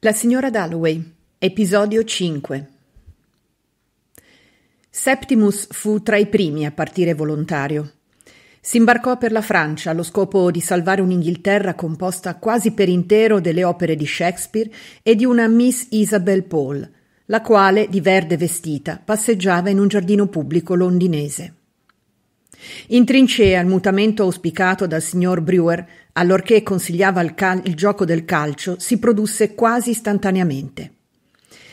La signora Dalloway, episodio 5 Septimus fu tra i primi a partire volontario. Si imbarcò per la Francia allo scopo di salvare un'Inghilterra composta quasi per intero delle opere di Shakespeare e di una Miss Isabel Paul, la quale, di verde vestita, passeggiava in un giardino pubblico londinese. In trincea, il mutamento auspicato dal signor Brewer allorché consigliava il, cal- il gioco del calcio, si produsse quasi istantaneamente.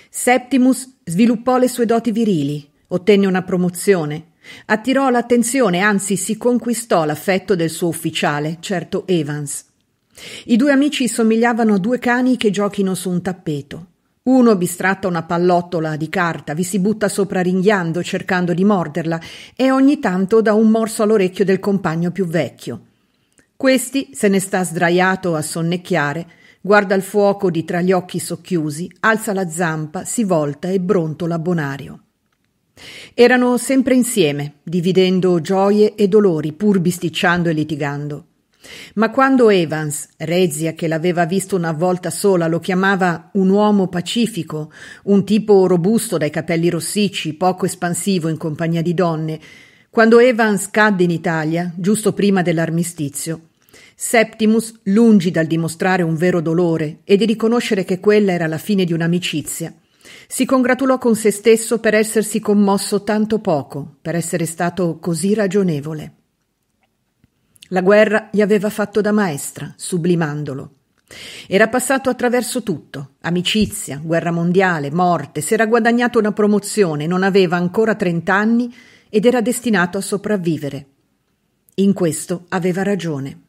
Septimus sviluppò le sue doti virili, ottenne una promozione, attirò l'attenzione, anzi si conquistò l'affetto del suo ufficiale, certo Evans. I due amici somigliavano a due cani che giochino su un tappeto. Uno bistratta una pallottola di carta, vi si butta sopra ringhiando cercando di morderla e ogni tanto dà un morso all'orecchio del compagno più vecchio. Questi se ne sta sdraiato a sonnecchiare, guarda il fuoco di tra gli occhi socchiusi, alza la zampa, si volta e brontola bonario. Erano sempre insieme, dividendo gioie e dolori, pur bisticciando e litigando. Ma quando Evans, Rezia che l'aveva visto una volta sola, lo chiamava un uomo pacifico, un tipo robusto dai capelli rossicci, poco espansivo in compagnia di donne, quando Evans cadde in Italia, giusto prima dell'armistizio, Septimus, lungi dal dimostrare un vero dolore e di riconoscere che quella era la fine di un'amicizia, si congratulò con se stesso per essersi commosso tanto poco, per essere stato così ragionevole. La guerra gli aveva fatto da maestra, sublimandolo. Era passato attraverso tutto, amicizia, guerra mondiale, morte, s'era guadagnato una promozione, non aveva ancora trent'anni ed era destinato a sopravvivere. In questo aveva ragione.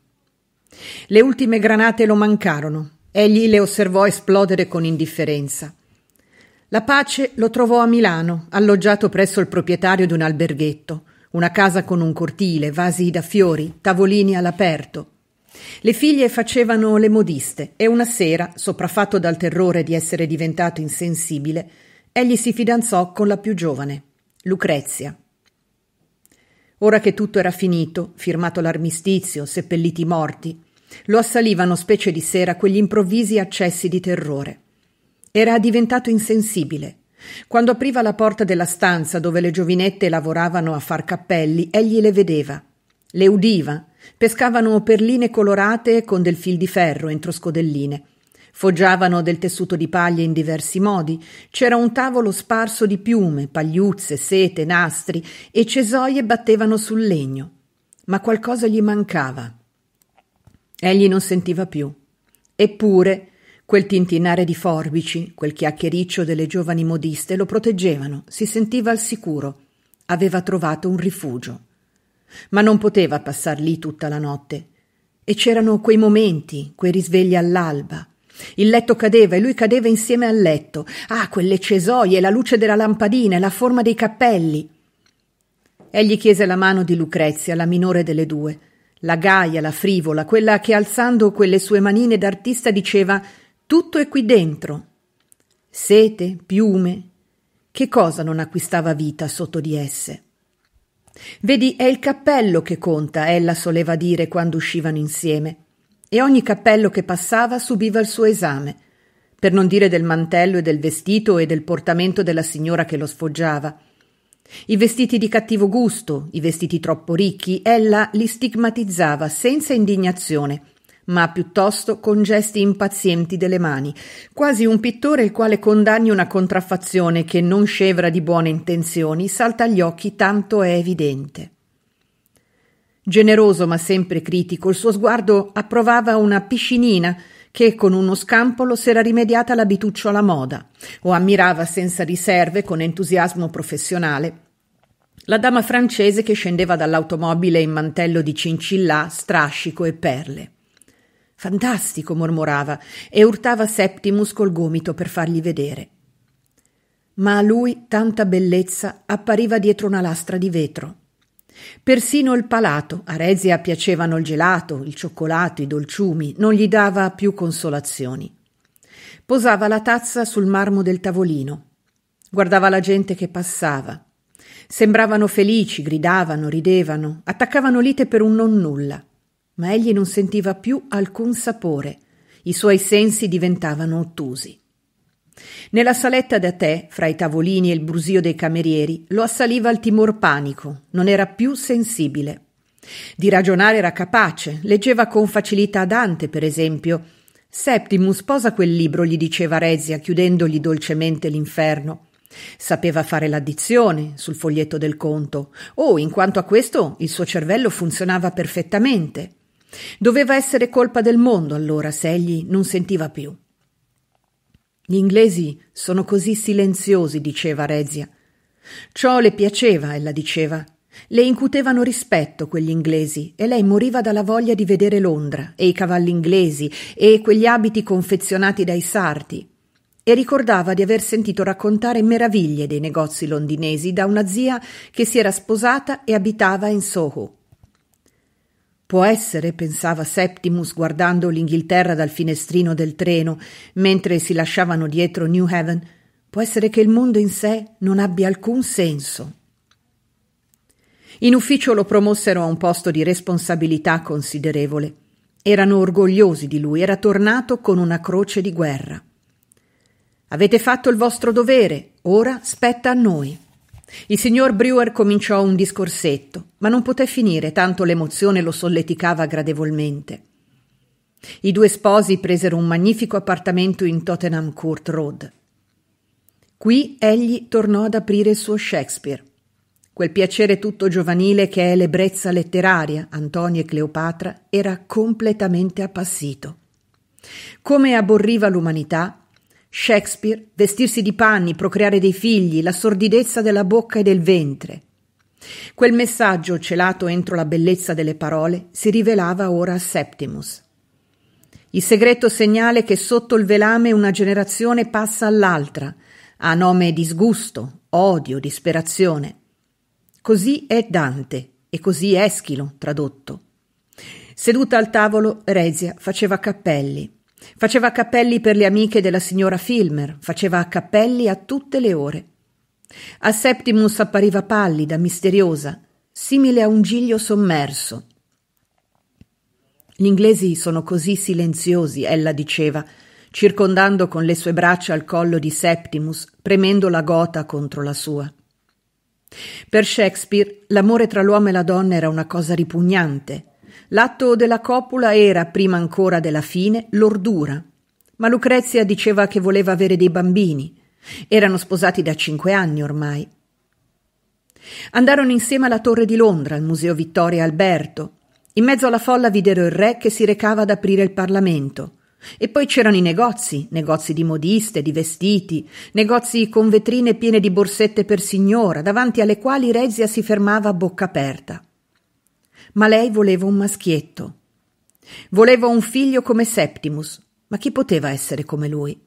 Le ultime granate lo mancarono. Egli le osservò esplodere con indifferenza. La pace lo trovò a Milano, alloggiato presso il proprietario di un alberghetto, una casa con un cortile, vasi da fiori, tavolini all'aperto. Le figlie facevano le modiste e una sera, sopraffatto dal terrore di essere diventato insensibile, egli si fidanzò con la più giovane, Lucrezia. Ora che tutto era finito, firmato l'armistizio, seppelliti i morti, lo assalivano specie di sera quegli improvvisi accessi di terrore. Era diventato insensibile. Quando apriva la porta della stanza dove le giovinette lavoravano a far cappelli, egli le vedeva, le udiva, pescavano perline colorate con del fil di ferro entro scodelline Foggiavano del tessuto di paglia in diversi modi, c'era un tavolo sparso di piume, pagliuzze, sete, nastri e cesoie battevano sul legno. Ma qualcosa gli mancava. Egli non sentiva più. Eppure quel tintinnare di forbici, quel chiacchiericcio delle giovani modiste lo proteggevano, si sentiva al sicuro, aveva trovato un rifugio. Ma non poteva passar lì tutta la notte. E c'erano quei momenti, quei risvegli all'alba, il letto cadeva e lui cadeva insieme al letto. Ah, quelle cesoie, la luce della lampadina, la forma dei cappelli. Egli chiese la mano di Lucrezia, la minore delle due, la gaia, la frivola, quella che alzando quelle sue manine d'artista diceva tutto è qui dentro. Sete, piume. Che cosa non acquistava vita sotto di esse? Vedi, è il cappello che conta, ella soleva dire quando uscivano insieme e ogni cappello che passava subiva il suo esame, per non dire del mantello e del vestito e del portamento della signora che lo sfoggiava. I vestiti di cattivo gusto, i vestiti troppo ricchi, ella li stigmatizzava senza indignazione, ma piuttosto con gesti impazienti delle mani, quasi un pittore il quale condanni una contraffazione che, non scevra di buone intenzioni, salta agli occhi tanto è evidente. Generoso ma sempre critico, il suo sguardo approvava una piscinina che con uno scampolo s'era rimediata l'abituccio alla moda o ammirava senza riserve con entusiasmo professionale la dama francese che scendeva dall'automobile in mantello di cincillà, strascico e perle. Fantastico, mormorava e urtava Septimus col gomito per fargli vedere. Ma a lui tanta bellezza appariva dietro una lastra di vetro. Persino il palato, a Rezia piacevano il gelato, il cioccolato, i dolciumi, non gli dava più consolazioni. Posava la tazza sul marmo del tavolino, guardava la gente che passava. Sembravano felici, gridavano, ridevano, attaccavano lite per un non nulla, ma egli non sentiva più alcun sapore, i suoi sensi diventavano ottusi. Nella saletta da tè, fra i tavolini e il brusio dei camerieri, lo assaliva il timor panico, non era più sensibile. Di ragionare era capace, leggeva con facilità Dante, per esempio. Septimus sposa quel libro, gli diceva Rezia, chiudendogli dolcemente l'inferno. Sapeva fare l'addizione sul foglietto del conto. Oh, in quanto a questo, il suo cervello funzionava perfettamente. Doveva essere colpa del mondo allora se egli non sentiva più. Gli inglesi sono così silenziosi, diceva Rezia. Ciò le piaceva, ella diceva. Le incutevano rispetto quegli inglesi e lei moriva dalla voglia di vedere Londra e i cavalli inglesi e quegli abiti confezionati dai sarti. E ricordava di aver sentito raccontare meraviglie dei negozi londinesi da una zia che si era sposata e abitava in Soho. Può essere, pensava Septimus guardando l'Inghilterra dal finestrino del treno mentre si lasciavano dietro New Haven, può essere che il mondo in sé non abbia alcun senso. In ufficio lo promossero a un posto di responsabilità considerevole. Erano orgogliosi di lui, era tornato con una croce di guerra. Avete fatto il vostro dovere, ora spetta a noi. Il signor Brewer cominciò un discorsetto, ma non poté finire, tanto l'emozione lo solleticava gradevolmente. I due sposi presero un magnifico appartamento in Tottenham Court Road. Qui egli tornò ad aprire il suo Shakespeare, quel piacere tutto giovanile che è l'ebbrezza letteraria, Antonio e Cleopatra, era completamente appassito. Come aborriva l'umanità, Shakespeare, vestirsi di panni, procreare dei figli, la sordidezza della bocca e del ventre. Quel messaggio celato entro la bellezza delle parole si rivelava ora a Septimus. Il segreto segnale che sotto il velame una generazione passa all'altra, a nome disgusto, odio, disperazione. Così è Dante e così Eschilo tradotto. Seduta al tavolo, Rezia faceva cappelli. Faceva cappelli per le amiche della signora Filmer, faceva cappelli a tutte le ore. A Septimus appariva pallida, misteriosa, simile a un giglio sommerso. Gli inglesi sono così silenziosi, ella diceva, circondando con le sue braccia il collo di Septimus, premendo la gota contro la sua. Per Shakespeare l'amore tra l'uomo e la donna era una cosa ripugnante, L'atto della coppola era, prima ancora della fine, lordura. Ma Lucrezia diceva che voleva avere dei bambini. Erano sposati da cinque anni ormai. Andarono insieme alla Torre di Londra, al Museo Vittorio Alberto. In mezzo alla folla videro il re che si recava ad aprire il Parlamento. E poi c'erano i negozi, negozi di modiste, di vestiti, negozi con vetrine piene di borsette per signora, davanti alle quali Rezia si fermava a bocca aperta ma lei voleva un maschietto. Voleva un figlio come Septimus, ma chi poteva essere come lui?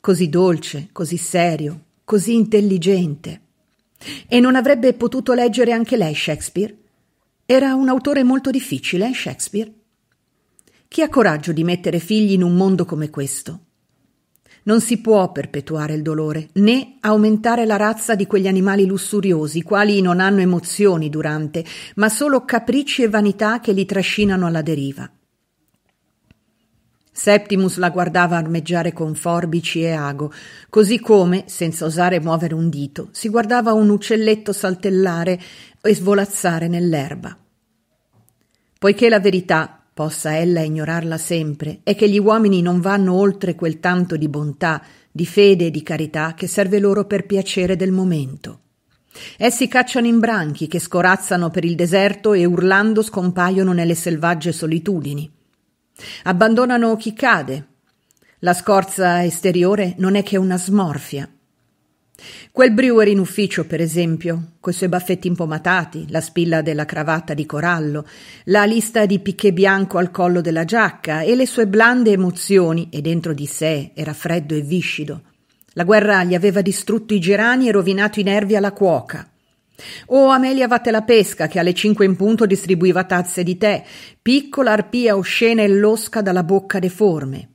Così dolce, così serio, così intelligente. E non avrebbe potuto leggere anche lei Shakespeare? Era un autore molto difficile, Shakespeare? Chi ha coraggio di mettere figli in un mondo come questo? Non si può perpetuare il dolore, né aumentare la razza di quegli animali lussuriosi, i quali non hanno emozioni durante, ma solo capricci e vanità che li trascinano alla deriva. Septimus la guardava armeggiare con forbici e ago, così come, senza osare muovere un dito, si guardava un uccelletto saltellare e svolazzare nell'erba. Poiché la verità possa ella ignorarla sempre è che gli uomini non vanno oltre quel tanto di bontà, di fede e di carità che serve loro per piacere del momento. Essi cacciano in branchi che scorazzano per il deserto e urlando scompaiono nelle selvagge solitudini. Abbandonano chi cade. La scorza esteriore non è che una smorfia, Quel brewer in ufficio, per esempio, coi suoi baffetti impomatati, la spilla della cravatta di corallo, la lista di picchè bianco al collo della giacca e le sue blande emozioni, e dentro di sé era freddo e viscido. La guerra gli aveva distrutto i gerani e rovinato i nervi alla cuoca. O Amelia Vattelapesca, che alle cinque in punto distribuiva tazze di tè, piccola arpia oscena e losca dalla bocca deforme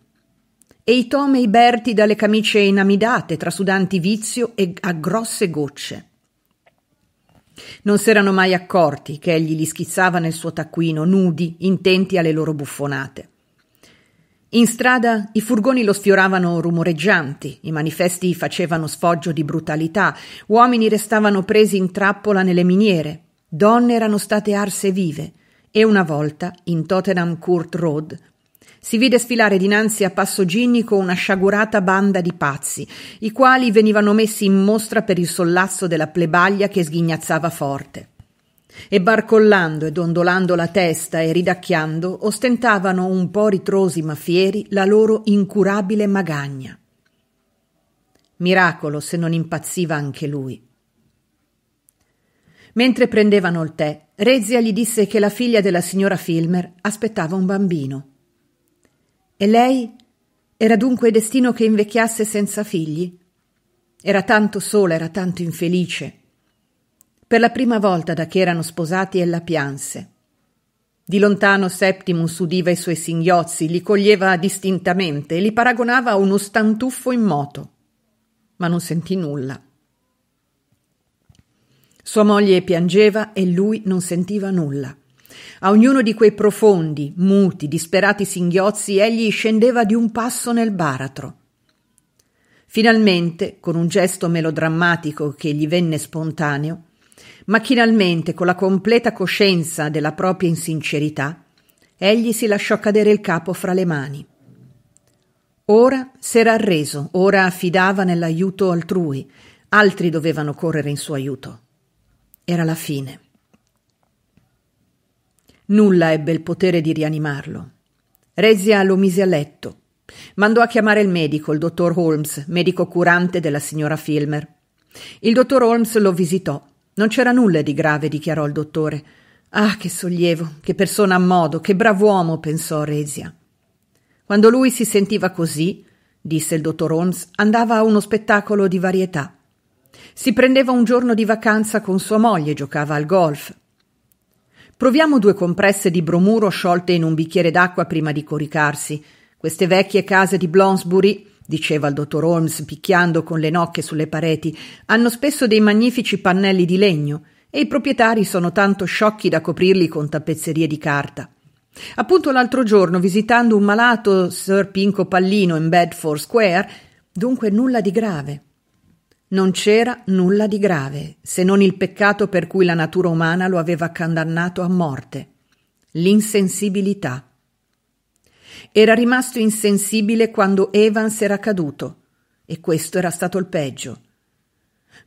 e i Tom i Berti dalle camicie inamidate, trasudanti vizio e a grosse gocce. Non s'erano mai accorti che egli li schizzava nel suo taccuino, nudi, intenti alle loro buffonate. In strada i furgoni lo sfioravano rumoreggianti, i manifesti facevano sfoggio di brutalità, uomini restavano presi in trappola nelle miniere, donne erano state arse vive e una volta, in Tottenham Court Road, si vide sfilare dinanzi a passo ginnico una sciagurata banda di pazzi, i quali venivano messi in mostra per il sollazzo della plebaglia che sghignazzava forte. E barcollando e dondolando la testa e ridacchiando, ostentavano un po' ritrosi ma fieri la loro incurabile magagna. Miracolo se non impazziva anche lui. Mentre prendevano il tè, Rezia gli disse che la figlia della signora Filmer aspettava un bambino. E lei? Era dunque destino che invecchiasse senza figli? Era tanto sola, era tanto infelice. Per la prima volta da che erano sposati ella pianse. Di lontano Septimus udiva i suoi singhiozzi, li coglieva distintamente e li paragonava a uno stantuffo in moto. Ma non sentì nulla. Sua moglie piangeva e lui non sentiva nulla. A ognuno di quei profondi, muti, disperati singhiozzi egli scendeva di un passo nel baratro. Finalmente, con un gesto melodrammatico che gli venne spontaneo, macchinalmente, con la completa coscienza della propria insincerità, egli si lasciò cadere il capo fra le mani. Ora s'era arreso, ora affidava nell'aiuto altrui, altri dovevano correre in suo aiuto. Era la fine. Nulla ebbe il potere di rianimarlo. Rezia lo mise a letto. Mandò a chiamare il medico, il dottor Holmes, medico curante della signora Filmer. Il dottor Holmes lo visitò. Non c'era nulla di grave, dichiarò il dottore. Ah, che sollievo, che persona a modo, che brav'uomo, pensò Rezia. Quando lui si sentiva così, disse il dottor Holmes, andava a uno spettacolo di varietà. Si prendeva un giorno di vacanza con sua moglie, giocava al golf. Proviamo due compresse di bromuro sciolte in un bicchiere d'acqua prima di coricarsi. Queste vecchie case di Bloomsbury, diceva il dottor Holmes picchiando con le nocche sulle pareti, hanno spesso dei magnifici pannelli di legno e i proprietari sono tanto sciocchi da coprirli con tappezzerie di carta. Appunto l'altro giorno, visitando un malato Sir Pinco Pallino in Bedford Square, dunque nulla di grave, non c'era nulla di grave, se non il peccato per cui la natura umana lo aveva condannato a morte, l'insensibilità. Era rimasto insensibile quando Evans era caduto, e questo era stato il peggio.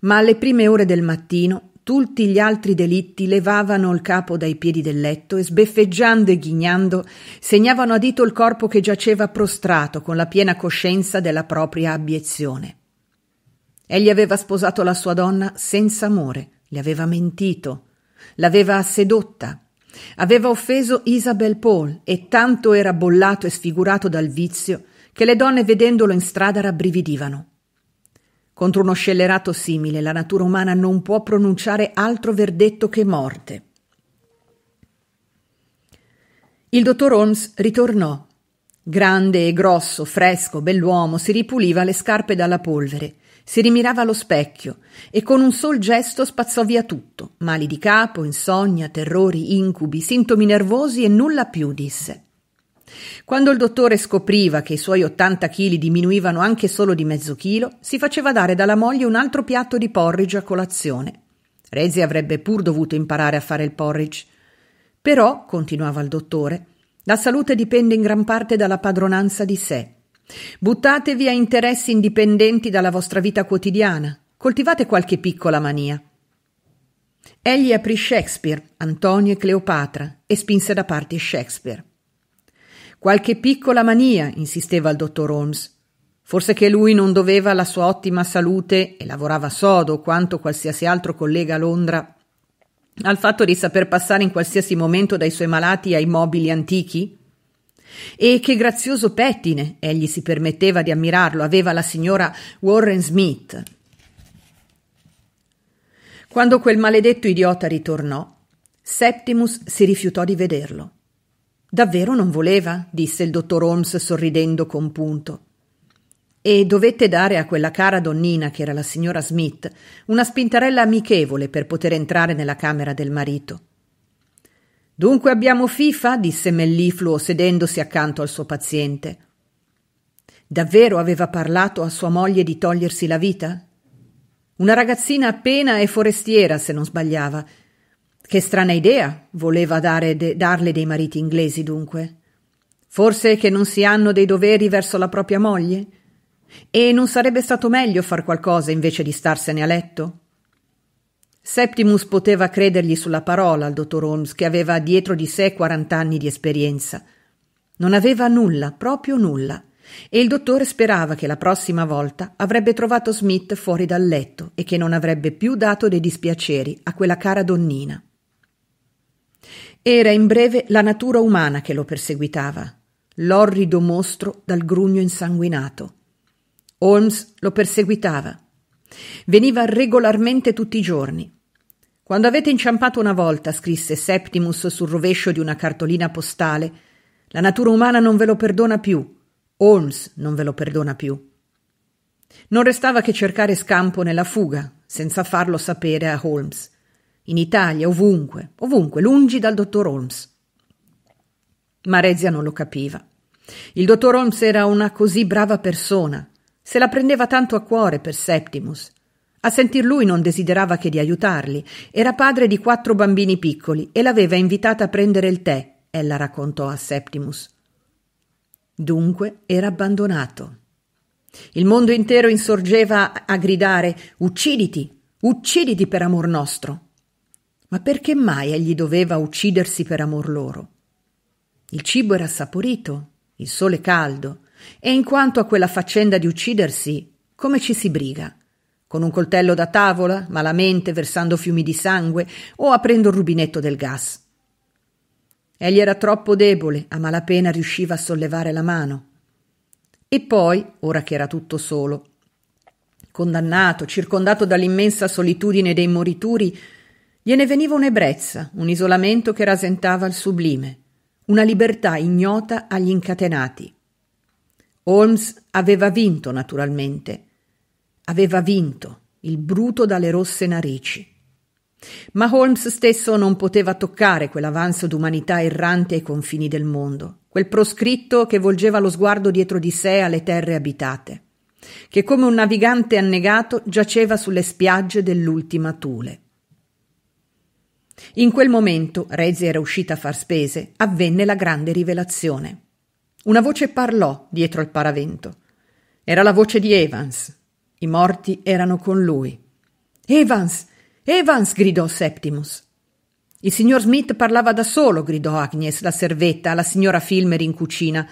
Ma alle prime ore del mattino tutti gli altri delitti levavano il capo dai piedi del letto e sbeffeggiando e ghignando segnavano a dito il corpo che giaceva prostrato con la piena coscienza della propria abiezione. Egli aveva sposato la sua donna senza amore, le aveva mentito, l'aveva sedotta, aveva offeso Isabel Paul e tanto era bollato e sfigurato dal vizio che le donne vedendolo in strada rabbrividivano. Contro uno scellerato simile la natura umana non può pronunciare altro verdetto che morte. Il dottor Holmes ritornò. Grande e grosso, fresco, bell'uomo, si ripuliva le scarpe dalla polvere si rimirava allo specchio e con un sol gesto spazzò via tutto: mali di capo, insonnia, terrori, incubi, sintomi nervosi e nulla più disse. Quando il dottore scopriva che i suoi 80 chili diminuivano anche solo di mezzo chilo, si faceva dare dalla moglie un altro piatto di porridge a colazione. Rezi avrebbe pur dovuto imparare a fare il porridge. Però, continuava il dottore, la salute dipende in gran parte dalla padronanza di sé. Buttatevi a interessi indipendenti dalla vostra vita quotidiana. Coltivate qualche piccola mania. Egli aprì Shakespeare, Antonio e Cleopatra e spinse da parte Shakespeare. Qualche piccola mania, insisteva il dottor Holmes. Forse che lui non doveva alla sua ottima salute e lavorava sodo quanto qualsiasi altro collega a Londra al fatto di saper passare in qualsiasi momento dai suoi malati ai mobili antichi? E che grazioso pettine, egli si permetteva di ammirarlo, aveva la signora Warren Smith. Quando quel maledetto idiota ritornò, Septimus si rifiutò di vederlo. Davvero non voleva? disse il dottor Holmes sorridendo compunto. E dovette dare a quella cara donnina, che era la signora Smith, una spintarella amichevole per poter entrare nella camera del marito. Dunque abbiamo FIFA? disse mellifluo sedendosi accanto al suo paziente. Davvero aveva parlato a sua moglie di togliersi la vita? Una ragazzina appena e forestiera, se non sbagliava. Che strana idea voleva dare de- darle dei mariti inglesi, dunque. Forse che non si hanno dei doveri verso la propria moglie? E non sarebbe stato meglio far qualcosa invece di starsene a letto? Septimus poteva credergli sulla parola al dottor Holmes, che aveva dietro di sé 40 anni di esperienza. Non aveva nulla, proprio nulla, e il dottore sperava che la prossima volta avrebbe trovato Smith fuori dal letto e che non avrebbe più dato dei dispiaceri a quella cara donnina. Era in breve la natura umana che lo perseguitava, l'orrido mostro dal grugno insanguinato. Holmes lo perseguitava. Veniva regolarmente tutti i giorni. Quando avete inciampato una volta, scrisse Septimus sul rovescio di una cartolina postale, la natura umana non ve lo perdona più. Holmes non ve lo perdona più. Non restava che cercare scampo nella fuga, senza farlo sapere a Holmes. In Italia, ovunque, ovunque, lungi dal dottor Holmes. Ma Rezia non lo capiva. Il dottor Holmes era una così brava persona, se la prendeva tanto a cuore per Septimus, a sentir lui non desiderava che di aiutarli. Era padre di quattro bambini piccoli e l'aveva invitata a prendere il tè, ella raccontò a Septimus. Dunque era abbandonato. Il mondo intero insorgeva a gridare Ucciditi, ucciditi per amor nostro. Ma perché mai egli doveva uccidersi per amor loro? Il cibo era saporito, il sole caldo, e in quanto a quella faccenda di uccidersi, come ci si briga? con un coltello da tavola, malamente versando fiumi di sangue o aprendo il rubinetto del gas. Egli era troppo debole, a malapena riusciva a sollevare la mano. E poi, ora che era tutto solo, condannato, circondato dall'immensa solitudine dei morituri, gliene veniva un'ebbrezza, un isolamento che rasentava il sublime, una libertà ignota agli incatenati. Holmes aveva vinto, naturalmente, Aveva vinto il bruto dalle rosse narici. Ma Holmes stesso non poteva toccare quell'avanzo d'umanità errante ai confini del mondo, quel proscritto che volgeva lo sguardo dietro di sé alle terre abitate, che come un navigante annegato giaceva sulle spiagge dell'ultima Tule. In quel momento, Rezi era uscita a far spese, avvenne la grande rivelazione. Una voce parlò dietro il paravento. Era la voce di Evans, i morti erano con lui. Evans! Evans! gridò Septimus. Il signor Smith parlava da solo, gridò Agnes, la servetta, alla signora Filmer in cucina.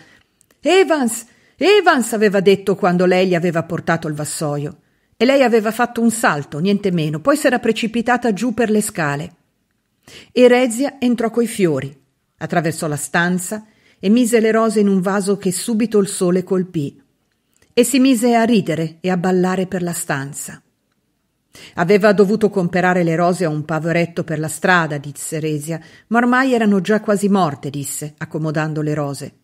Evans! Evans! aveva detto quando lei gli aveva portato il vassoio. E lei aveva fatto un salto, niente meno, poi s'era precipitata giù per le scale. Erezia entrò coi fiori, attraversò la stanza e mise le rose in un vaso che subito il sole colpì e si mise a ridere e a ballare per la stanza. Aveva dovuto comperare le rose a un poveretto per la strada, disse Resia, ma ormai erano già quasi morte, disse, accomodando le rose.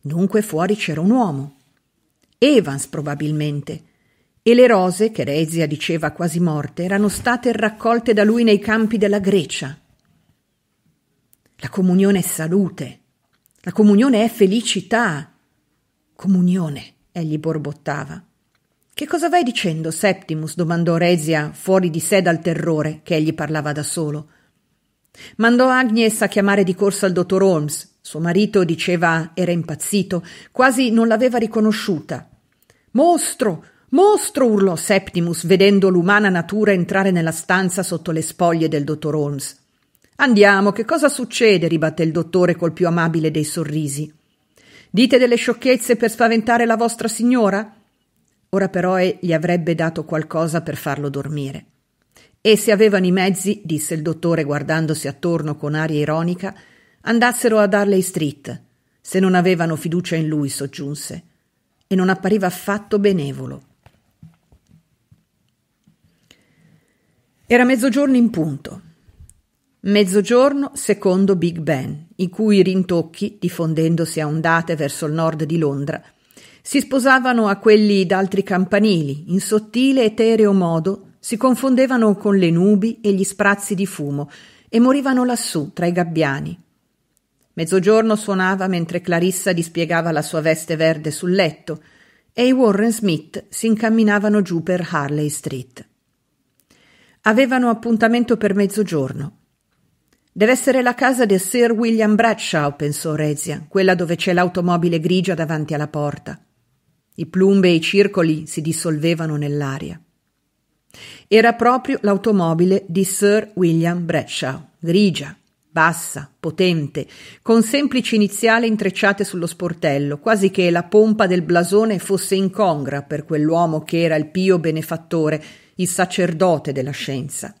Dunque fuori c'era un uomo. Evans probabilmente. E le rose, che Resia diceva quasi morte, erano state raccolte da lui nei campi della Grecia. La comunione è salute. La comunione è felicità. Comunione egli borbottava. Che cosa vai dicendo, Septimus? domandò Rezia, fuori di sé dal terrore che egli parlava da solo. Mandò Agnes a chiamare di corsa il dottor Holmes. Suo marito, diceva, era impazzito, quasi non l'aveva riconosciuta. Mostro! Mostro! urlò Septimus, vedendo l'umana natura entrare nella stanza sotto le spoglie del dottor Holmes. Andiamo, che cosa succede? ribatté il dottore col più amabile dei sorrisi. Dite delle sciocchezze per spaventare la vostra signora? Ora però gli avrebbe dato qualcosa per farlo dormire. E se avevano i mezzi, disse il dottore guardandosi attorno con aria ironica, andassero ad Harley Street. Se non avevano fiducia in lui, soggiunse. E non appariva affatto benevolo. Era mezzogiorno in punto. Mezzogiorno secondo Big Ben i cui rintocchi, diffondendosi a ondate verso il nord di Londra, si sposavano a quelli d'altri campanili, in sottile etereo modo, si confondevano con le nubi e gli sprazzi di fumo e morivano lassù tra i gabbiani. Mezzogiorno suonava mentre Clarissa dispiegava la sua veste verde sul letto e i Warren Smith si incamminavano giù per Harley Street. Avevano appuntamento per mezzogiorno Deve essere la casa di Sir William Bradshaw, pensò Rezia, quella dove c'è l'automobile grigia davanti alla porta. I plumbe e i circoli si dissolvevano nell'aria. Era proprio l'automobile di Sir William Bradshaw, grigia, bassa, potente, con semplici iniziali intrecciate sullo sportello, quasi che la pompa del blasone fosse incongra per quell'uomo che era il pio benefattore, il sacerdote della scienza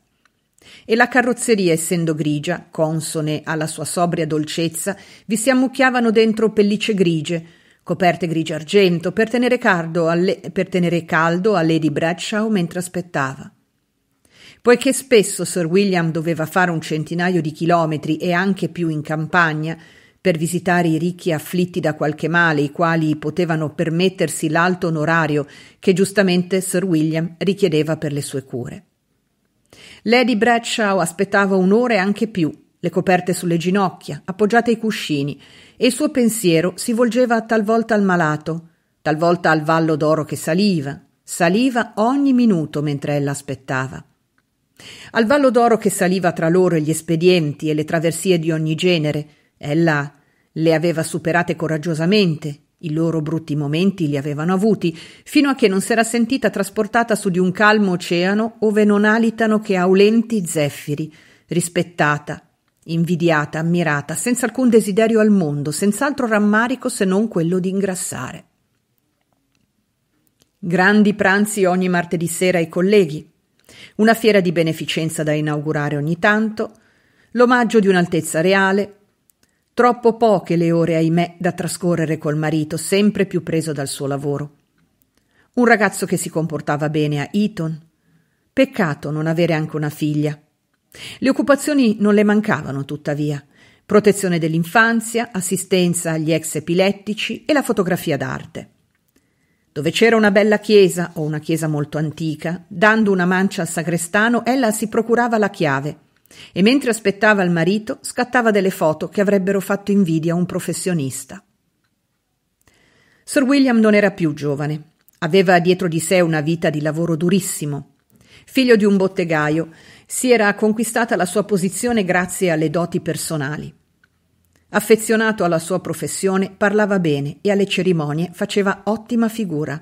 e la carrozzeria, essendo grigia, consone alla sua sobria dolcezza, vi si ammucchiavano dentro pellicce grigie, coperte grigio argento, per tenere, caldo alle, per tenere caldo a Lady Bradshaw mentre aspettava. Poiché spesso Sir William doveva fare un centinaio di chilometri e anche più in campagna, per visitare i ricchi afflitti da qualche male, i quali potevano permettersi l'alto onorario che giustamente Sir William richiedeva per le sue cure. Lady Bradshaw aspettava un'ora e anche più, le coperte sulle ginocchia, appoggiate ai cuscini, e il suo pensiero si volgeva talvolta al malato, talvolta al vallo d'oro che saliva, saliva ogni minuto mentre ella aspettava. Al vallo d'oro che saliva tra loro e gli espedienti e le traversie di ogni genere, ella le aveva superate coraggiosamente i loro brutti momenti li avevano avuti, fino a che non s'era sentita trasportata su di un calmo oceano ove non alitano che aulenti zeffiri, rispettata, invidiata, ammirata, senza alcun desiderio al mondo, senz'altro rammarico se non quello di ingrassare. Grandi pranzi ogni martedì sera ai colleghi, una fiera di beneficenza da inaugurare ogni tanto, l'omaggio di un'altezza reale, Troppo poche le ore, ahimè, da trascorrere col marito, sempre più preso dal suo lavoro. Un ragazzo che si comportava bene a Eton. Peccato non avere anche una figlia. Le occupazioni non le mancavano, tuttavia. Protezione dell'infanzia, assistenza agli ex epilettici e la fotografia d'arte. Dove c'era una bella chiesa o una chiesa molto antica, dando una mancia al sagrestano, ella si procurava la chiave e mentre aspettava il marito, scattava delle foto che avrebbero fatto invidia a un professionista. Sir William non era più giovane. Aveva dietro di sé una vita di lavoro durissimo. Figlio di un bottegaio, si era conquistata la sua posizione grazie alle doti personali. Affezionato alla sua professione, parlava bene e alle cerimonie faceva ottima figura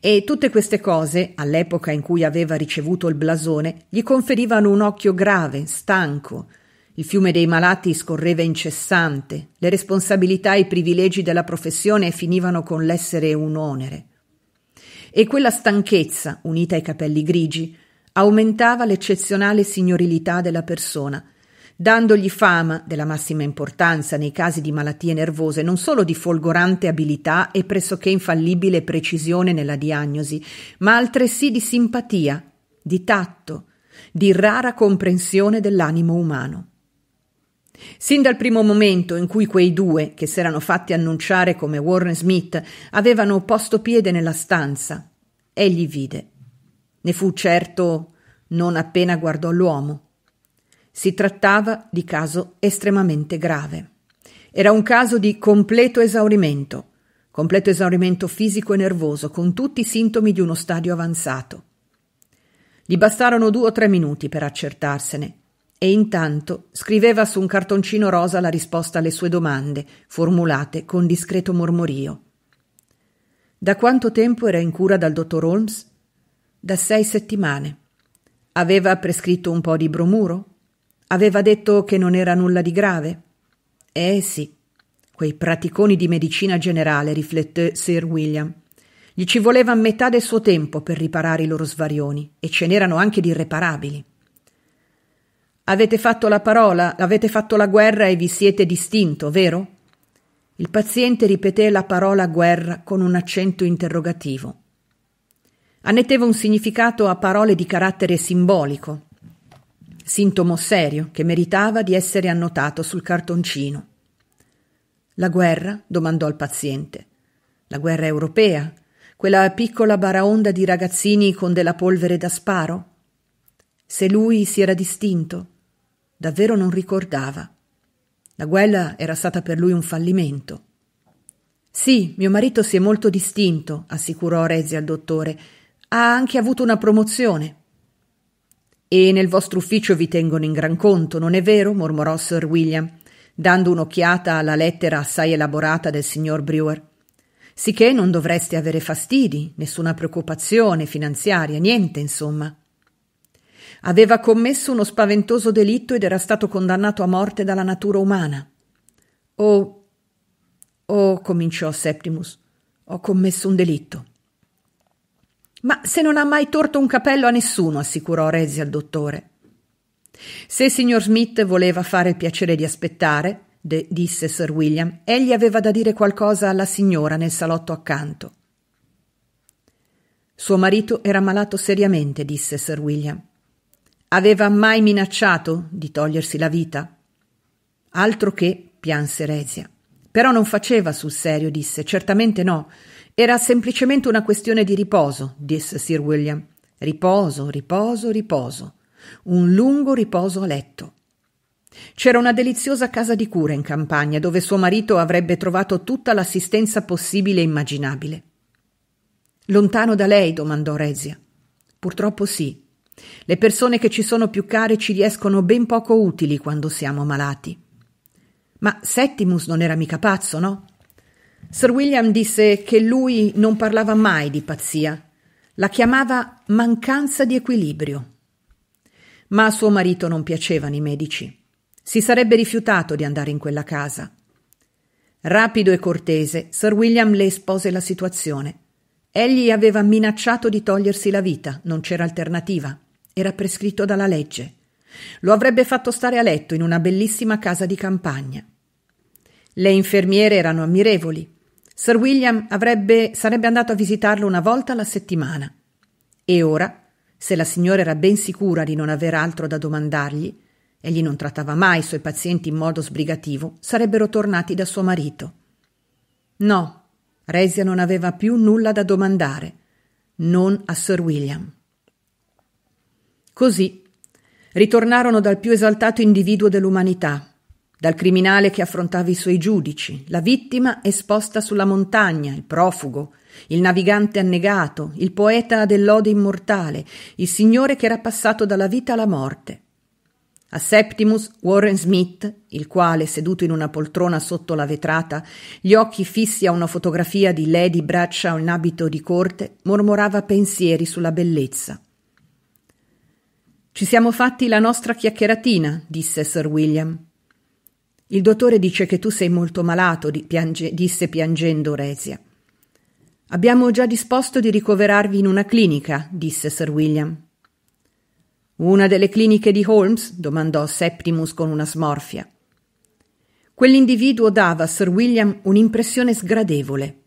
e tutte queste cose, all'epoca in cui aveva ricevuto il blasone, gli conferivano un occhio grave, stanco. Il fiume dei malati scorreva incessante, le responsabilità e i privilegi della professione finivano con l'essere un onere. E quella stanchezza, unita ai capelli grigi, aumentava l'eccezionale signorilità della persona, dandogli fama della massima importanza nei casi di malattie nervose, non solo di folgorante abilità e pressoché infallibile precisione nella diagnosi, ma altresì di simpatia, di tatto, di rara comprensione dell'animo umano. Sin dal primo momento in cui quei due, che si erano fatti annunciare come Warren Smith, avevano posto piede nella stanza, egli vide. Ne fu certo non appena guardò l'uomo. Si trattava di caso estremamente grave. Era un caso di completo esaurimento, completo esaurimento fisico e nervoso, con tutti i sintomi di uno stadio avanzato. Gli bastarono due o tre minuti per accertarsene, e intanto scriveva su un cartoncino rosa la risposta alle sue domande, formulate con discreto mormorio. Da quanto tempo era in cura dal dottor Holmes? Da sei settimane. Aveva prescritto un po' di bromuro? Aveva detto che non era nulla di grave. Eh sì, quei praticoni di medicina generale, riflette Sir William. Gli ci voleva metà del suo tempo per riparare i loro svarioni, e ce n'erano anche di irreparabili. Avete fatto la parola, avete fatto la guerra e vi siete distinto, vero? Il paziente ripeté la parola guerra con un accento interrogativo. Annetteva un significato a parole di carattere simbolico, sintomo serio che meritava di essere annotato sul cartoncino. La guerra? domandò il paziente. La guerra europea? Quella piccola baraonda di ragazzini con della polvere da sparo? Se lui si era distinto? Davvero non ricordava. La guerra era stata per lui un fallimento. Sì, mio marito si è molto distinto, assicurò Rezi al dottore. Ha anche avuto una promozione. E nel vostro ufficio vi tengono in gran conto, non è vero? mormorò Sir William, dando un'occhiata alla lettera assai elaborata del signor Brewer. Sicché non dovreste avere fastidi, nessuna preoccupazione finanziaria, niente, insomma. Aveva commesso uno spaventoso delitto ed era stato condannato a morte dalla natura umana. Oh, oh, cominciò Septimus, ho commesso un delitto. Ma se non ha mai torto un capello a nessuno, assicurò Resi al dottore. Se il signor Smith voleva fare il piacere di aspettare, de- disse Sir William, egli aveva da dire qualcosa alla signora nel salotto accanto. Suo marito era malato seriamente, disse Sir William. Aveva mai minacciato di togliersi la vita? Altro che, pianse Rezia. Però non faceva sul serio, disse, certamente no. Era semplicemente una questione di riposo, disse Sir William. Riposo, riposo, riposo. Un lungo riposo a letto. C'era una deliziosa casa di cura in campagna dove suo marito avrebbe trovato tutta l'assistenza possibile e immaginabile. Lontano da lei? domandò Rezia. Purtroppo sì. Le persone che ci sono più care ci riescono ben poco utili quando siamo malati. Ma Settimus non era mica pazzo, no? Sir William disse che lui non parlava mai di pazzia, la chiamava mancanza di equilibrio. Ma a suo marito non piacevano i medici. Si sarebbe rifiutato di andare in quella casa. Rapido e cortese, Sir William le espose la situazione. Egli aveva minacciato di togliersi la vita, non c'era alternativa, era prescritto dalla legge. Lo avrebbe fatto stare a letto in una bellissima casa di campagna. Le infermiere erano ammirevoli. Sir William avrebbe, sarebbe andato a visitarlo una volta alla settimana. E ora, se la signora era ben sicura di non aver altro da domandargli, egli non trattava mai i suoi pazienti in modo sbrigativo, sarebbero tornati da suo marito. No, Resia non aveva più nulla da domandare, non a Sir William. Così ritornarono dal più esaltato individuo dell'umanità, dal criminale che affrontava i suoi giudici, la vittima esposta sulla montagna, il profugo, il navigante annegato, il poeta dell'ode immortale, il signore che era passato dalla vita alla morte. A Septimus Warren Smith, il quale, seduto in una poltrona sotto la vetrata, gli occhi fissi a una fotografia di Lady Braccia in abito di corte, mormorava pensieri sulla bellezza. Ci siamo fatti la nostra chiacchieratina, disse Sir William. Il dottore dice che tu sei molto malato, piange, disse piangendo Resia. Abbiamo già disposto di ricoverarvi in una clinica, disse Sir William. Una delle cliniche di Holmes? domandò Septimus con una smorfia. Quell'individuo dava a Sir William un'impressione sgradevole.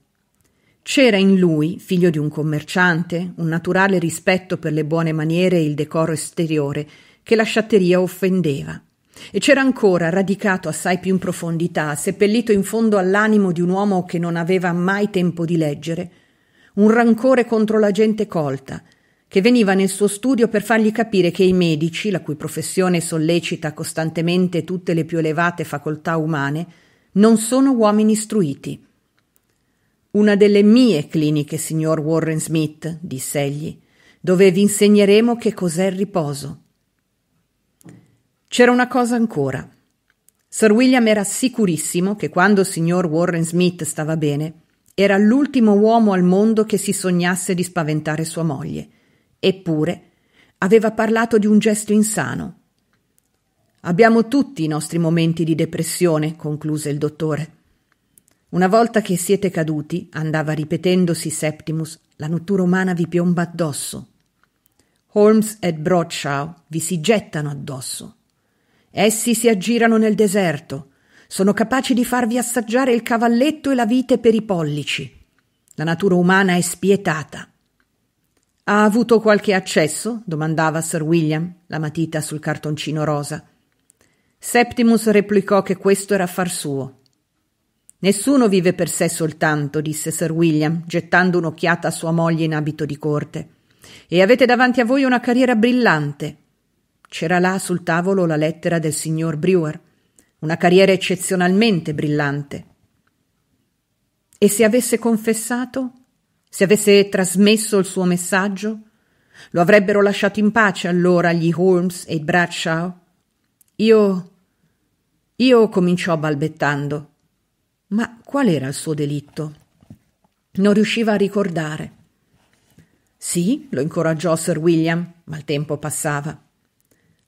C'era in lui, figlio di un commerciante, un naturale rispetto per le buone maniere e il decoro esteriore che la sciatteria offendeva. E c'era ancora, radicato assai più in profondità, seppellito in fondo all'animo di un uomo che non aveva mai tempo di leggere, un rancore contro la gente colta, che veniva nel suo studio per fargli capire che i medici, la cui professione sollecita costantemente tutte le più elevate facoltà umane, non sono uomini istruiti. Una delle mie cliniche, signor Warren Smith, disse egli, dove vi insegneremo che cos'è il riposo. C'era una cosa ancora. Sir William era sicurissimo che quando il signor Warren Smith stava bene, era l'ultimo uomo al mondo che si sognasse di spaventare sua moglie. Eppure aveva parlato di un gesto insano. Abbiamo tutti i nostri momenti di depressione, concluse il dottore. Una volta che siete caduti, andava ripetendosi Septimus, la natura umana vi piomba addosso. Holmes e Bradshaw vi si gettano addosso. Essi si aggirano nel deserto, sono capaci di farvi assaggiare il cavalletto e la vite per i pollici. La natura umana è spietata. Ha avuto qualche accesso? domandava Sir William, la matita sul cartoncino rosa. Septimus replicò che questo era affar suo. Nessuno vive per sé soltanto, disse Sir William, gettando un'occhiata a sua moglie in abito di corte. E avete davanti a voi una carriera brillante. C'era là sul tavolo la lettera del signor Brewer, una carriera eccezionalmente brillante. E se avesse confessato? Se avesse trasmesso il suo messaggio? Lo avrebbero lasciato in pace allora gli Holmes e i Bradshaw? Io. Io cominciò balbettando. Ma qual era il suo delitto? Non riusciva a ricordare. Sì, lo incoraggiò Sir William, ma il tempo passava.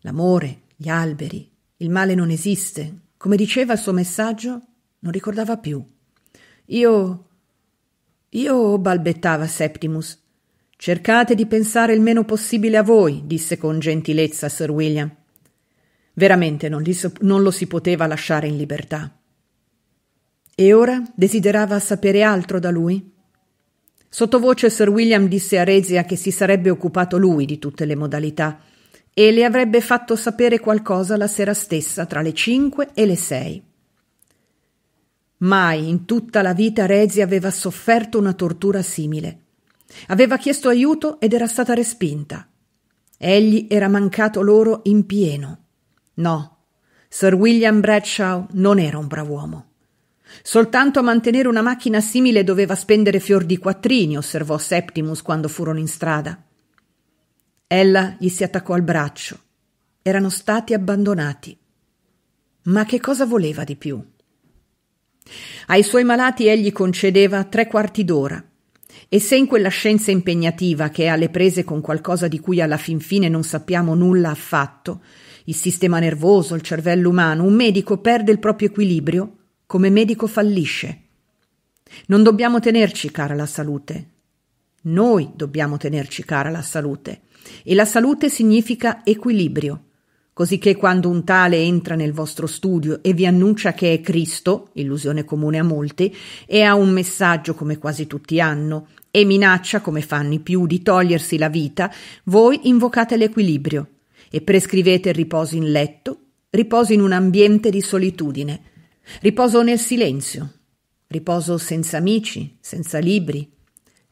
L'amore, gli alberi, il male non esiste. Come diceva il suo messaggio, non ricordava più. Io. Io balbettava Septimus. Cercate di pensare il meno possibile a voi, disse con gentilezza Sir William. Veramente non, li, non lo si poteva lasciare in libertà. E ora desiderava sapere altro da lui? Sottovoce Sir William disse a Rezia che si sarebbe occupato lui di tutte le modalità e le avrebbe fatto sapere qualcosa la sera stessa tra le cinque e le sei. Mai in tutta la vita Rezi aveva sofferto una tortura simile. Aveva chiesto aiuto ed era stata respinta. Egli era mancato loro in pieno. No, Sir William Bradshaw non era un brav'uomo. Soltanto a mantenere una macchina simile doveva spendere fior di quattrini, osservò Septimus quando furono in strada. Ella gli si attaccò al braccio. Erano stati abbandonati. Ma che cosa voleva di più? Ai suoi malati egli concedeva tre quarti d'ora. E se in quella scienza impegnativa che è alle prese con qualcosa di cui alla fin fine non sappiamo nulla affatto, il sistema nervoso, il cervello umano, un medico perde il proprio equilibrio, come medico fallisce. Non dobbiamo tenerci cara la salute. Noi dobbiamo tenerci cara la salute e la salute significa equilibrio. Cosicché quando un tale entra nel vostro studio e vi annuncia che è Cristo, illusione comune a molti, e ha un messaggio come quasi tutti hanno, e minaccia, come fanno i più, di togliersi la vita, voi invocate l'equilibrio e prescrivete il riposo in letto, riposo in un ambiente di solitudine, riposo nel silenzio, riposo senza amici, senza libri,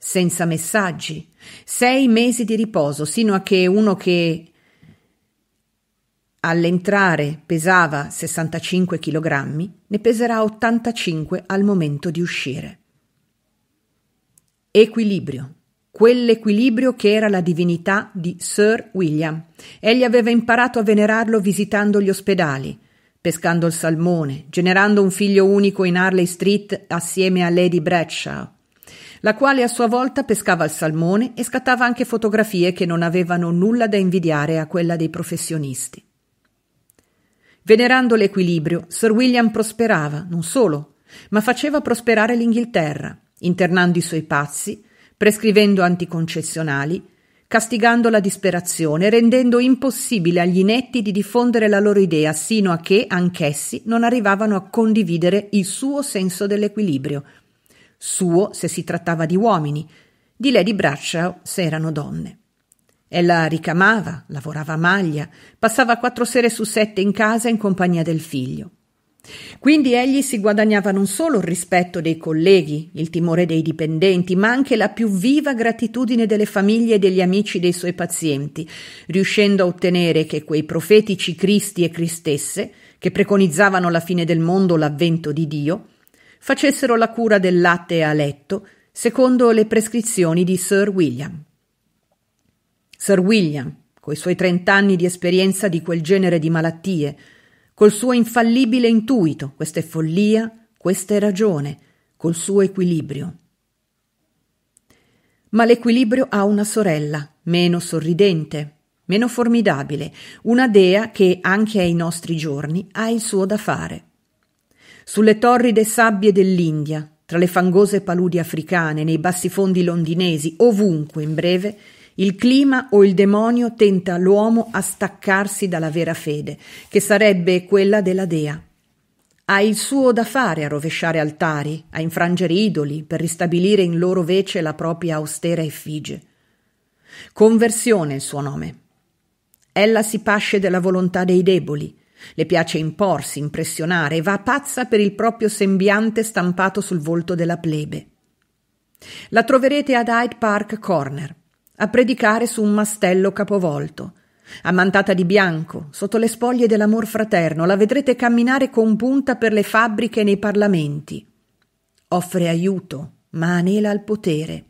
senza messaggi, sei mesi di riposo, sino a che uno che all'entrare pesava 65 kg ne peserà 85 al momento di uscire. Equilibrio. Quell'equilibrio che era la divinità di Sir William. Egli aveva imparato a venerarlo visitando gli ospedali, pescando il salmone, generando un figlio unico in Harley Street assieme a Lady Bradshaw la quale a sua volta pescava il salmone e scattava anche fotografie che non avevano nulla da invidiare a quella dei professionisti. Venerando l'equilibrio, Sir William prosperava, non solo, ma faceva prosperare l'Inghilterra, internando i suoi pazzi, prescrivendo anticoncessionali, castigando la disperazione, rendendo impossibile agli inetti di diffondere la loro idea, sino a che anch'essi non arrivavano a condividere il suo senso dell'equilibrio, suo se si trattava di uomini, di Lady Bradshaw se erano donne. Ella ricamava, lavorava a maglia, passava quattro sere su sette in casa in compagnia del figlio. Quindi egli si guadagnava non solo il rispetto dei colleghi, il timore dei dipendenti, ma anche la più viva gratitudine delle famiglie e degli amici dei suoi pazienti, riuscendo a ottenere che quei profetici cristi e cristesse, che preconizzavano la fine del mondo l'avvento di Dio, facessero la cura del latte a letto secondo le prescrizioni di Sir William. Sir William, coi suoi trent'anni di esperienza di quel genere di malattie, col suo infallibile intuito, questa è follia, questa è ragione, col suo equilibrio. Ma l'equilibrio ha una sorella, meno sorridente, meno formidabile, una dea che anche ai nostri giorni ha il suo da fare sulle torride sabbie dell'India, tra le fangose paludi africane, nei bassifondi londinesi, ovunque, in breve, il clima o il demonio tenta l'uomo a staccarsi dalla vera fede, che sarebbe quella della dea. Ha il suo da fare a rovesciare altari, a infrangere idoli, per ristabilire in loro vece la propria austera effigie. Conversione è il suo nome. Ella si pasce della volontà dei deboli, le piace imporsi, impressionare e va pazza per il proprio sembiante stampato sul volto della plebe. La troverete ad Hyde Park Corner, a predicare su un mastello capovolto. Ammantata di bianco, sotto le spoglie dell'amor fraterno, la vedrete camminare con punta per le fabbriche e nei parlamenti. Offre aiuto, ma anela al potere.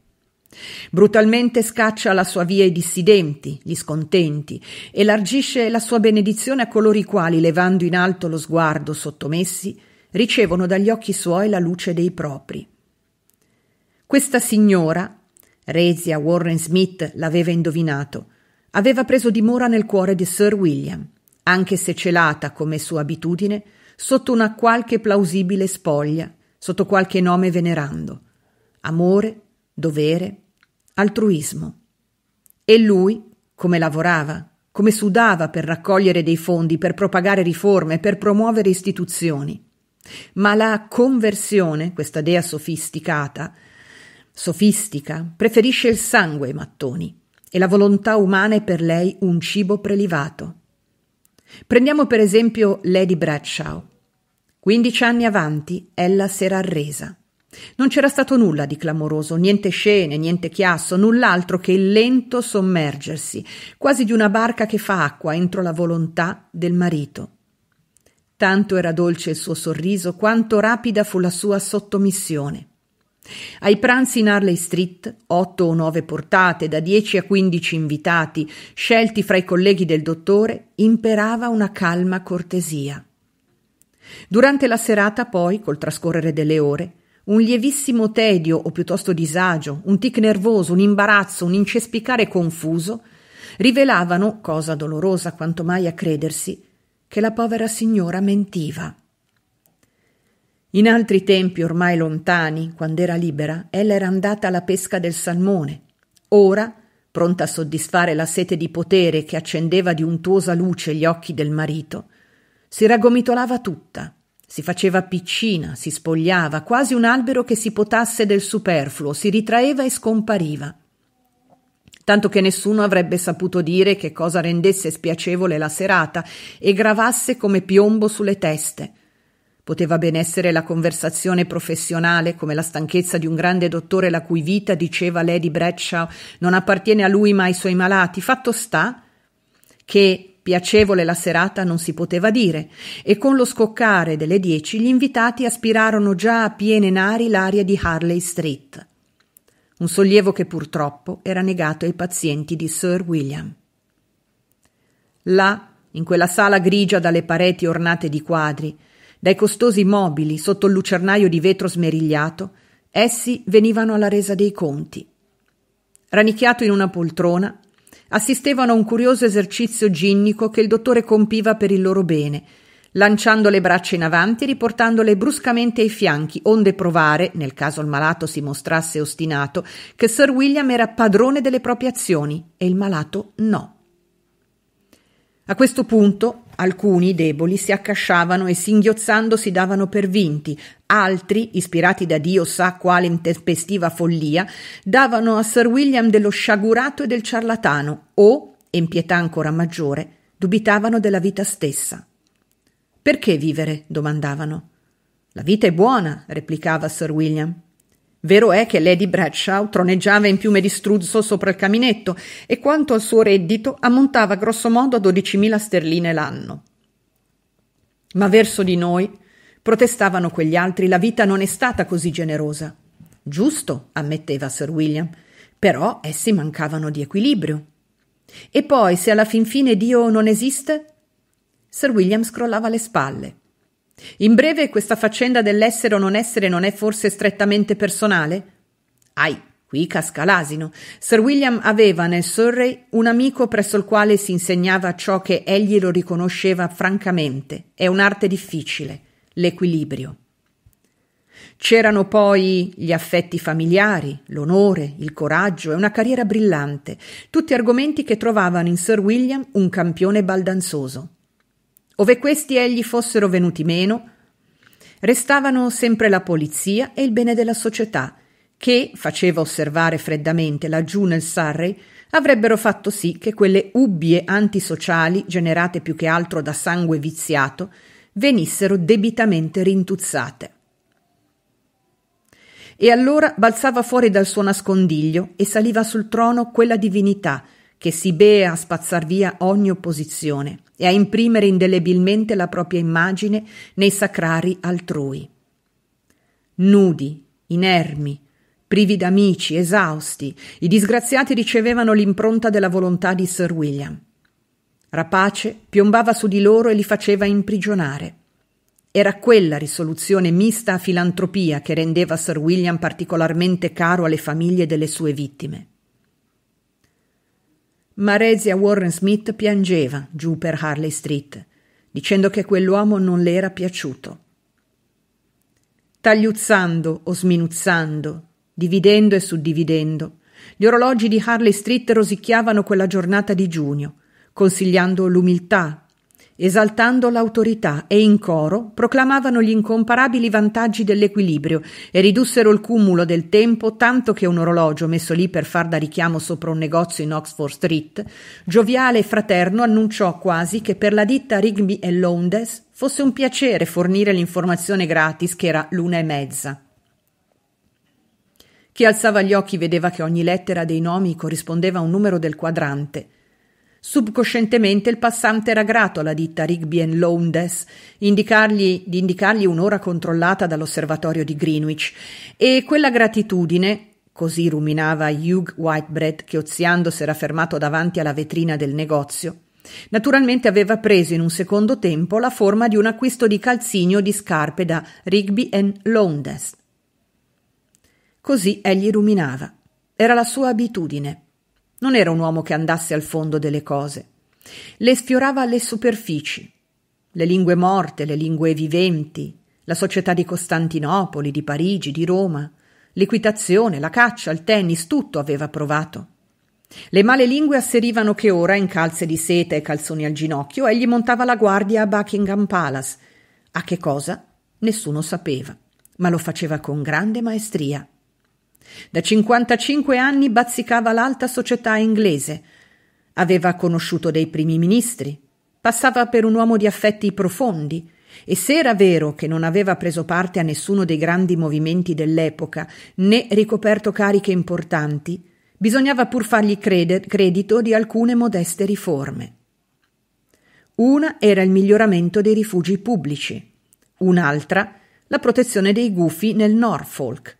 Brutalmente scaccia alla sua via i dissidenti, gli scontenti, e largisce la sua benedizione a coloro i quali, levando in alto lo sguardo sottomessi, ricevono dagli occhi suoi la luce dei propri. Questa signora, Rezia Warren Smith l'aveva indovinato, aveva preso dimora nel cuore di Sir William, anche se celata, come sua abitudine, sotto una qualche plausibile spoglia, sotto qualche nome venerando. Amore, dovere, altruismo. E lui come lavorava, come sudava per raccogliere dei fondi, per propagare riforme, per promuovere istituzioni. Ma la conversione, questa dea sofisticata, sofistica, preferisce il sangue ai mattoni e la volontà umana è per lei un cibo prelivato. Prendiamo per esempio Lady Bradshaw. Quindici anni avanti, ella si era arresa. Non c'era stato nulla di clamoroso, niente scene, niente chiasso, null'altro che il lento sommergersi, quasi di una barca che fa acqua entro la volontà del marito. Tanto era dolce il suo sorriso, quanto rapida fu la sua sottomissione. Ai pranzi in Harley Street, otto o nove portate, da dieci a quindici invitati, scelti fra i colleghi del dottore, imperava una calma cortesia. Durante la serata, poi, col trascorrere delle ore, un lievissimo tedio o piuttosto disagio, un tic nervoso, un imbarazzo, un incespicare confuso, rivelavano, cosa dolorosa quanto mai a credersi, che la povera signora mentiva. In altri tempi ormai lontani, quando era libera, ella era andata alla pesca del salmone. Ora, pronta a soddisfare la sete di potere che accendeva di untuosa luce gli occhi del marito, si raggomitolava tutta, si faceva piccina, si spogliava, quasi un albero che si potasse del superfluo, si ritraeva e scompariva. Tanto che nessuno avrebbe saputo dire che cosa rendesse spiacevole la serata e gravasse come piombo sulle teste. Poteva ben essere la conversazione professionale, come la stanchezza di un grande dottore la cui vita, diceva Lady Bradshaw, non appartiene a lui ma ai suoi malati. Fatto sta che Piacevole la serata non si poteva dire, e con lo scoccare delle dieci gli invitati aspirarono già a piene nari l'aria di Harley Street. Un sollievo che purtroppo era negato ai pazienti di Sir William. Là, in quella sala grigia dalle pareti ornate di quadri, dai costosi mobili sotto il lucernaio di vetro smerigliato, essi venivano alla resa dei conti. Ranicchiato in una poltrona, assistevano a un curioso esercizio ginnico che il dottore compiva per il loro bene, lanciando le braccia in avanti e riportandole bruscamente ai fianchi, onde provare, nel caso il malato si mostrasse ostinato, che Sir William era padrone delle proprie azioni e il malato no. A questo punto, Alcuni, deboli, si accasciavano e singhiozzando si davano per vinti, altri, ispirati da Dio sa quale intempestiva follia, davano a Sir William dello sciagurato e del ciarlatano o, in pietà ancora maggiore, dubitavano della vita stessa. Perché vivere? domandavano. La vita è buona, replicava Sir William. Vero è che Lady Bradshaw troneggiava in piume di struzzo sopra il caminetto e quanto al suo reddito ammontava grossomodo a 12.000 sterline l'anno. Ma verso di noi, protestavano quegli altri, la vita non è stata così generosa. Giusto, ammetteva Sir William, però essi mancavano di equilibrio. E poi, se alla fin fine Dio non esiste? Sir William scrollava le spalle. In breve, questa faccenda dell'essere o non essere non è forse strettamente personale? Ai, qui casca l'asino. Sir William aveva nel Surrey un amico presso il quale si insegnava ciò che egli lo riconosceva francamente. È un'arte difficile, l'equilibrio. C'erano poi gli affetti familiari, l'onore, il coraggio e una carriera brillante, tutti argomenti che trovavano in Sir William un campione baldanzoso. Ove questi egli fossero venuti meno, restavano sempre la polizia e il bene della società, che, faceva osservare freddamente laggiù nel Surrey, avrebbero fatto sì che quelle ubbie antisociali, generate più che altro da sangue viziato, venissero debitamente rintuzzate. E allora balzava fuori dal suo nascondiglio e saliva sul trono quella divinità che si bea a spazzar via ogni opposizione e a imprimere indelebilmente la propria immagine nei sacrari altrui. Nudi, inermi, privi d'amici, esausti, i disgraziati ricevevano l'impronta della volontà di Sir William. Rapace piombava su di loro e li faceva imprigionare. Era quella risoluzione mista a filantropia che rendeva Sir William particolarmente caro alle famiglie delle sue vittime ma Rezia Warren Smith piangeva giù per Harley Street, dicendo che quell'uomo non le era piaciuto. Tagliuzzando o sminuzzando, dividendo e suddividendo, gli orologi di Harley Street rosicchiavano quella giornata di giugno, consigliando l'umiltà, esaltando l'autorità e in coro proclamavano gli incomparabili vantaggi dell'equilibrio e ridussero il cumulo del tempo tanto che un orologio messo lì per far da richiamo sopra un negozio in Oxford Street, gioviale e fraterno annunciò quasi che per la ditta Rigby e Lowndes fosse un piacere fornire l'informazione gratis che era l'una e mezza. Chi alzava gli occhi vedeva che ogni lettera dei nomi corrispondeva a un numero del quadrante – Subconscientemente il passante era grato alla ditta Rigby and Lowndes indicargli, di indicargli un'ora controllata dall'osservatorio di Greenwich e quella gratitudine, così ruminava Hugh Whitebread che oziando s'era fermato davanti alla vetrina del negozio, Naturalmente aveva preso in un secondo tempo la forma di un acquisto di calzini o di scarpe da Rigby and Lowndes. Così egli ruminava. Era la sua abitudine. Non era un uomo che andasse al fondo delle cose. Le sfiorava le superfici, le lingue morte, le lingue viventi, la società di Costantinopoli, di Parigi, di Roma, l'equitazione, la caccia, il tennis, tutto aveva provato. Le male lingue asserivano che ora, in calze di seta e calzoni al ginocchio, egli montava la guardia a Buckingham Palace. A che cosa? Nessuno sapeva, ma lo faceva con grande maestria. Da 55 anni bazzicava l'alta società inglese. Aveva conosciuto dei primi ministri. Passava per un uomo di affetti profondi. E se era vero che non aveva preso parte a nessuno dei grandi movimenti dell'epoca, né ricoperto cariche importanti, bisognava pur fargli creder, credito di alcune modeste riforme. Una era il miglioramento dei rifugi pubblici, un'altra la protezione dei gufi nel Norfolk,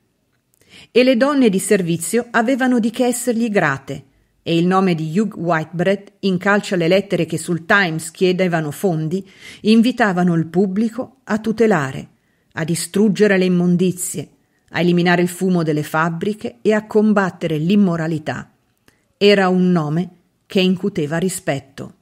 e le donne di servizio avevano di che essergli grate, e il nome di Hugh Whitebread, in calcio alle lettere che sul Times chiedevano fondi, invitavano il pubblico a tutelare, a distruggere le immondizie, a eliminare il fumo delle fabbriche e a combattere l'immoralità. Era un nome che incuteva rispetto.